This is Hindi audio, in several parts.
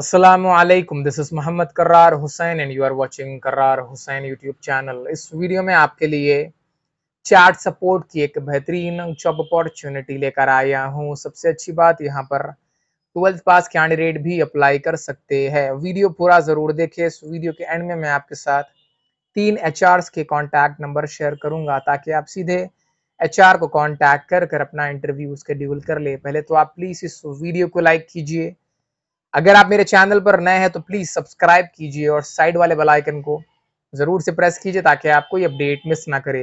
Aslam this is Mohammad Karrar Hussain and you are watching Karrar Hussain YouTube channel इस वीडियो में आपके लिए चार्ट सपोर्ट की एक बेहतरीन जॉब अपॉर्चुनिटी लेकर आया हूँ सबसे अच्छी बात यहाँ पर ट्वेल्थ पास कैंडिडेट भी अप्लाई कर सकते हैं वीडियो पूरा ज़रूर देखें इस वीडियो के एंड में मैं आपके साथ तीन एच के कॉन्टैक्ट नंबर शेयर करूंगा ताकि आप सीधे एच को कॉन्टैक्ट कर कर अपना इंटरव्यू उसके ड्यूल कर ले पहले तो आप प्लीज़ इस वीडियो को लाइक कीजिए अगर आप मेरे चैनल पर नए हैं तो प्लीज सब्सक्राइब कीजिए और साइड वाले बेल आइकन को जरूर से प्रेस कीजिए ताकि आप कोई अपडेट मिस ना करे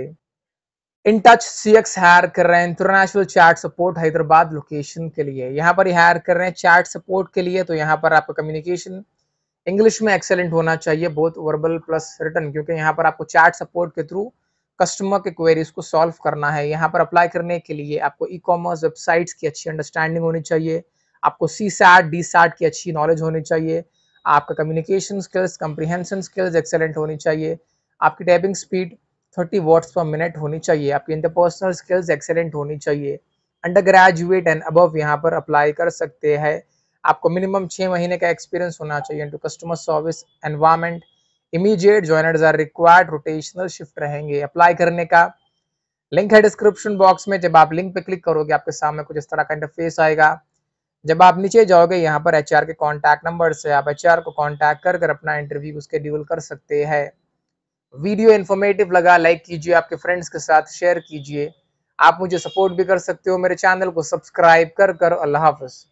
in touch C X hire कर रहे हैं international chat support Hyderabad location के लिए यहाँ पर हायर कर रहे हैं चार्ट सपोर्ट के लिए तो यहाँ पर आपका कम्युनिकेशन इंग्लिश में एक्सेलेंट होना चाहिए बोथ वर्बल प्लस रिटर्न क्योंकि यहाँ पर आपको चार्ट सपोर्ट के थ्रू कस्टमर के क्वेरीज को सॉल्व करना है यहाँ पर अप्लाई करने के लिए आपको ई कॉमर्स वेबसाइट्स की अच्छी अंडरस्टैंडिंग होनी चाहिए आपको सी सैट डी सैट की अच्छी नॉलेज होनी चाहिए आपका communication skills comprehension skills excellent होनी चाहिए आपकी typing speed 30 words per minute होनी चाहिए आपकी इंटरपर्सनल स्किल्स एक्सेलेंट होनी चाहिए अंडर ग्रेजुएट एंड अबव यहाँ पर अप्लाई कर सकते हैं आपको मिनिमम छः महीने का एक्सपीरियंस होना चाहिए to customer service environment immediate joiners are required rotational shift रहेंगे अप्लाई करने का लिंक है डिस्क्रिप्शन बॉक्स में जब आप लिंक पे क्लिक करोगे आपके सामने कुछ इस तरह का इंटरफेस आएगा जब आप नीचे जाओगे यहाँ पर एच के कांटेक्ट नंबर से आप एचआर को कांटेक्ट कर कर अपना इंटरव्यू उसके ड्यूल कर सकते हैं वीडियो इन्फॉर्मेटिव लगा लाइक कीजिए आपके फ्रेंड्स के साथ शेयर कीजिए आप मुझे सपोर्ट भी कर सकते हो मेरे चैनल को सब्सक्राइब कर कर अल्लाह हाफिज़